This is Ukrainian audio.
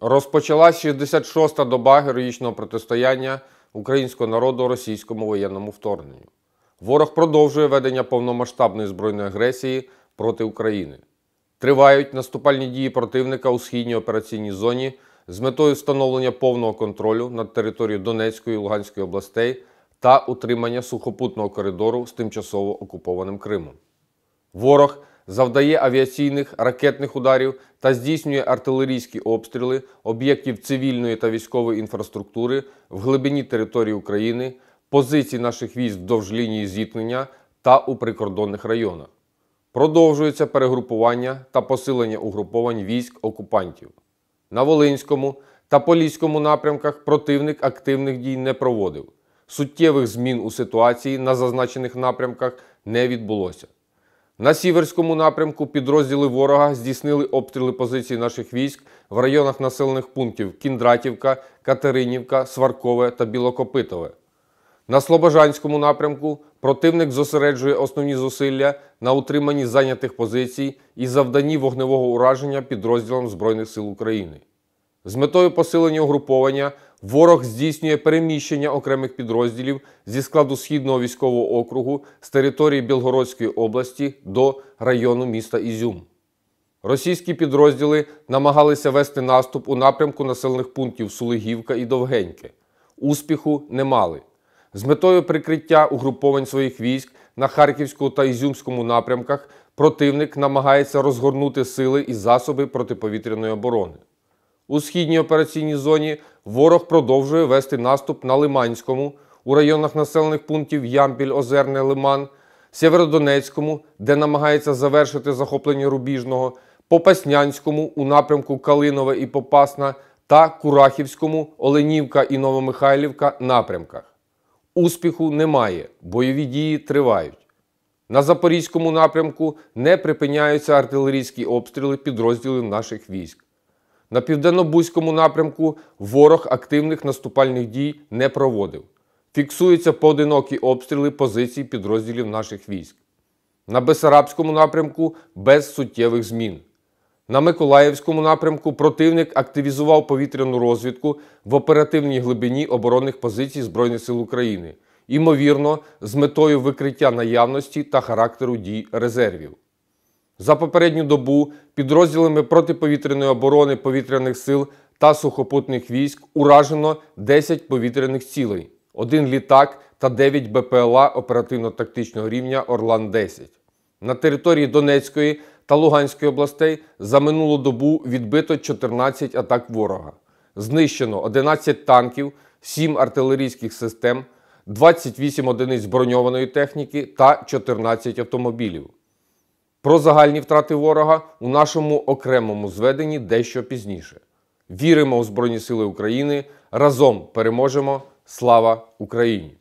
Розпочалась 66-та доба героїчного протистояння українського народу російському воєнному вторгненню. Ворог продовжує ведення повномасштабної збройної агресії проти України. Тривають наступальні дії противника у східній операційній зоні з метою встановлення повного контролю над територією Донецької та Луганської областей та утримання сухопутного коридору з тимчасово окупованим Кримом. Ворог завдає авіаційних ракетних ударів та здійснює артилерійські обстріли об'єктів цивільної та військової інфраструктури в глибині території України, позицій наших військ вздовж лінії зіткнення та у прикордонних районах. Продовжується перегрупування та посилення угруповань військ окупантів. На Волинському та Поліському напрямках противник активних дій не проводив. Суттєвих змін у ситуації на зазначених напрямках не відбулося. На сіверському напрямку підрозділи ворога здійснили обстріли позицій наших військ в районах населених пунктів Кіндратівка, Катеринівка, Сваркове та Білокопитове. На Слобожанському напрямку противник зосереджує основні зусилля на утриманні зайнятих позицій і завданні вогневого ураження підрозділам Збройних сил України. З метою посилення угруповання ворог здійснює переміщення окремих підрозділів зі складу Східного військового округу з території Білгородської області до району міста Ізюм. Російські підрозділи намагалися вести наступ у напрямку населених пунктів Сулегівка і Довгеньке. Успіху не мали. З метою прикриття угруповань своїх військ на Харківському та Ізюмському напрямках противник намагається розгорнути сили і засоби протиповітряної оборони. У східній операційній зоні ворог продовжує вести наступ на Лиманському, у районах населених пунктів Ямпіль, Озерне, Лиман, Сєвєродонецькому, де намагається завершити захоплення Рубіжного, Попаснянському у напрямку Калинове і Попасна та Курахівському, Оленівка і Новомихайлівка напрямках. Успіху немає, бойові дії тривають. На Запорізькому напрямку не припиняються артилерійські обстріли підрозділів наших військ. На південно-бузькому напрямку ворог активних наступальних дій не проводив. Фіксуються поодинокі обстріли позицій підрозділів наших військ. На Бесарабському напрямку без суттєвих змін. На Миколаївському напрямку противник активізував повітряну розвідку в оперативній глибині оборонних позицій Збройних сил України, ймовірно, з метою викриття наявності та характеру дій резервів. За попередню добу підрозділами протиповітряної оборони повітряних сил та сухопутних військ уражено 10 повітряних цілей, один літак та 9 БПЛА оперативно-тактичного рівня Орлан-10. На території Донецької та Луганської областей за минулу добу відбито 14 атак ворога. Знищено 11 танків, 7 артилерійських систем, 28 одиниць броньованої техніки та 14 автомобілів. Про загальні втрати ворога у нашому окремому зведенні дещо пізніше. Віримо у Збройні Сили України. Разом переможемо! Слава Україні!